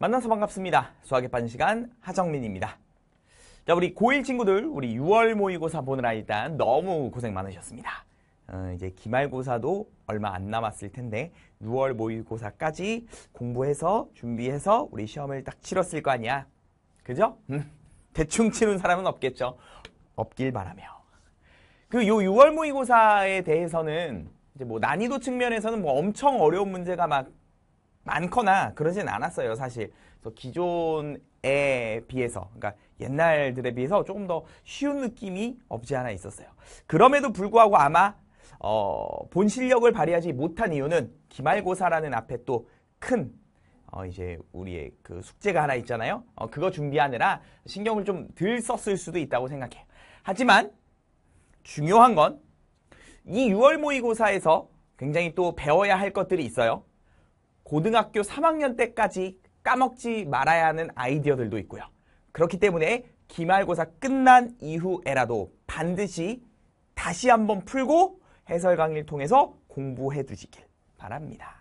만나서 반갑습니다. 수학에 빠진 시간 하정민입니다. 자, 우리 고1 친구들 우리 6월 모의고사 보느라 일단 너무 고생 많으셨습니다. 어, 이제 기말고사도 얼마 안 남았을 텐데 6월 모의고사까지 공부해서 준비해서 우리 시험을 딱 치렀을 거 아니야. 그죠? 음, 대충 치는 사람은 없겠죠. 없길 바라며. 그 요 6월 모의고사에 대해서는 이제 뭐 난이도 측면에서는 뭐 엄청 어려운 문제가 막 많거나 그러진 않았어요, 사실. 그래서 기존에 비해서, 그러니까 옛날들에 비해서 조금 더 쉬운 느낌이 없지 않아 있었어요. 그럼에도 불구하고 아마 어, 본 실력을 발휘하지 못한 이유는 기말고사라는 앞에 또큰 어, 이제 우리의 그 숙제가 하나 있잖아요. 어, 그거 준비하느라 신경을 좀 덜 썼을 수도 있다고 생각해요. 하지만 중요한 건 이 6월 모의고사에서 굉장히 또 배워야 할 것들이 있어요. 고등학교 3학년 때까지 까먹지 말아야 하는 아이디어들도 있고요. 그렇기 때문에 기말고사 끝난 이후에라도 반드시 다시 한번 풀고 해설 강의를 통해서 공부해 두시길 바랍니다.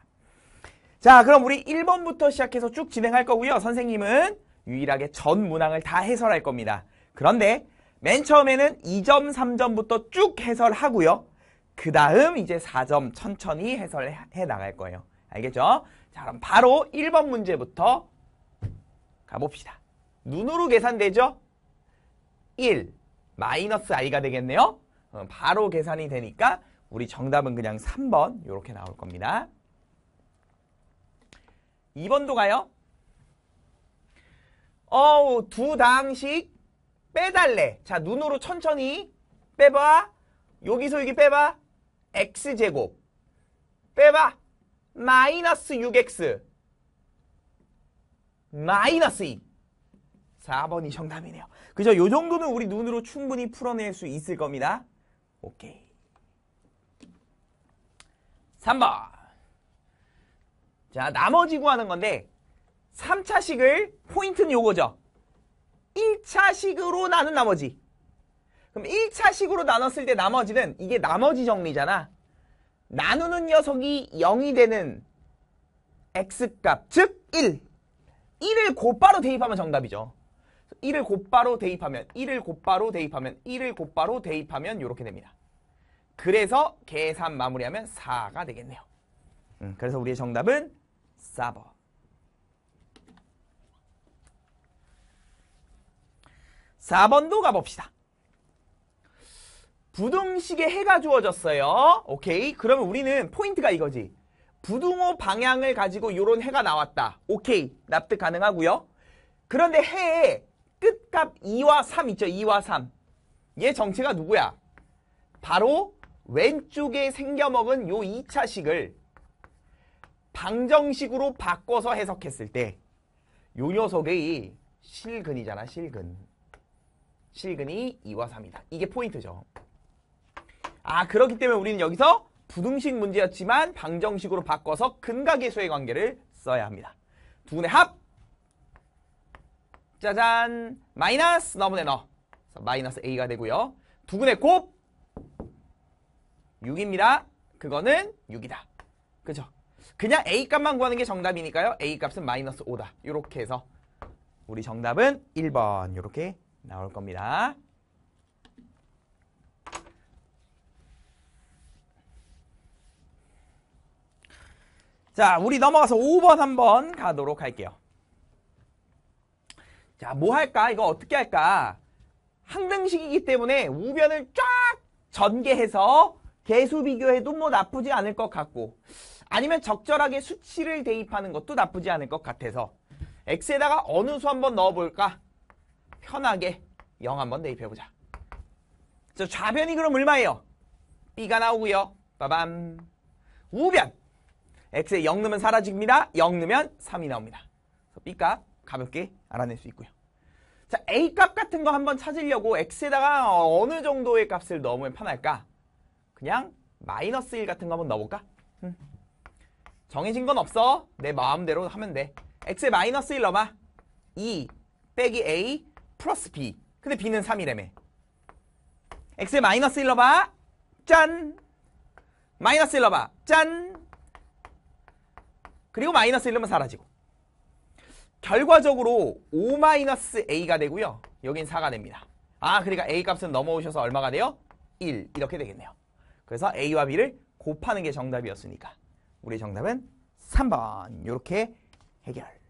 자, 그럼 우리 1번부터 시작해서 쭉 진행할 거고요. 선생님은 유일하게 전 문항을 다 해설할 겁니다. 그런데 맨 처음에는 2점, 3점부터 쭉 해설하고요. 그 다음 이제 4점 천천히 해설해 나갈 거예요. 알겠죠? 자, 그럼 바로 1번 문제부터 가봅시다. 눈으로 계산되죠? 1 마이너스 i가 되겠네요. 어, 바로 계산이 되니까 우리 정답은 그냥 3번 이렇게 나올 겁니다. 2번도 가요. 어우 두 당씩 빼달래. 자 눈으로 천천히 빼봐. 여기서 여기 빼봐. x제곱 빼봐. 마이너스 6x 마이너스 2 4번이 정답이네요. 그죠? 요 정도는 우리 눈으로 충분히 풀어낼 수 있을 겁니다. 오케이. 3번. 자, 나머지 구하는 건데 3차식을 포인트는 요거죠. 1차식으로 나눈 나머지. 그럼 1차식으로 나눴을 때 나머지는 이게 나머지 정리잖아. 나누는 녀석이 0이 되는 x값, 즉 1. 1을 곧바로 대입하면 정답이죠. 1을 곧바로 대입하면, 1을 곧바로 대입하면, 1을 곧바로 대입하면 이렇게 됩니다. 그래서 계산 마무리하면 4가 되겠네요. 음, 그래서 우리의 정답은 4번. 4번도 가봅시다. 부등식에 해가 주어졌어요. 오케이. 그러면 우리는 포인트가 이거지. 부등호 방향을 가지고 요런 해가 나왔다. 오케이. 납득 가능하고요. 그런데 해의 끝값 2와 3 있죠. 2와 3. 얘 정체가 누구야? 바로 왼쪽에 생겨먹은 요 2차식을 방정식으로 바꿔서 해석했을 때 요 녀석의 실근이잖아. 실근. 실근이 2와 3이다. 이게 포인트죠. 아 그렇기 때문에 우리는 여기서 부등식 문제였지만 방정식으로 바꿔서 근각계수의 관계를 써야 합니다. 두 분의 합 짜잔 마이너스 너분의 너 마이너스 a가 되고요. 두 분의 곱 6입니다. 그거는 6이다. 그죠? 그냥 a 값만 구하는 게 정답이니까요. a 값은 마이너스 5다. 이렇게 해서 우리 정답은 1번 이렇게 나올 겁니다. 자, 우리 넘어가서 5번 한번 가도록 할게요. 자, 뭐 할까? 이거 어떻게 할까? 항등식이기 때문에 우변을 쫙 전개해서 개수 비교해도 뭐 나쁘지 않을 것 같고 아니면 적절하게 수치를 대입하는 것도 나쁘지 않을 것 같아서 x에다가 어느 수 한번 넣어볼까? 편하게 0 한번 대입해보자. 자, 좌변이 그럼 얼마예요? b가 나오고요. 빠밤. 우변. x에 0 넣으면 사라집니다. 0 넣으면 3이 나옵니다. 그래서 b값 가볍게 알아낼 수 있고요. 자, a 값 같은 거 한번 찾으려고 x에다가 어느 정도의 값을 넣으면 편할까? 그냥 마이너스 1 같은 거 한번 넣어볼까? 음. 정해진 건 없어. 내 마음대로 하면 돼. x에 마이너스 1 넣어봐. 2 빼기 a 플러스 b. 근데 b는 3이래매 x에 마이너스 1 넣어봐. 짠! 마이너스 1 넣어봐. 짠! 그리고 마이너스 1로만 사라지고 결과적으로 5-A가 되고요. 여긴 4가 됩니다. 아, 그러니까 A 값은 넘어오셔서 얼마가 돼요? 1 이렇게 되겠네요. 그래서 A와 B를 곱하는 게 정답이었으니까 우리 정답은 3번 이렇게 해결.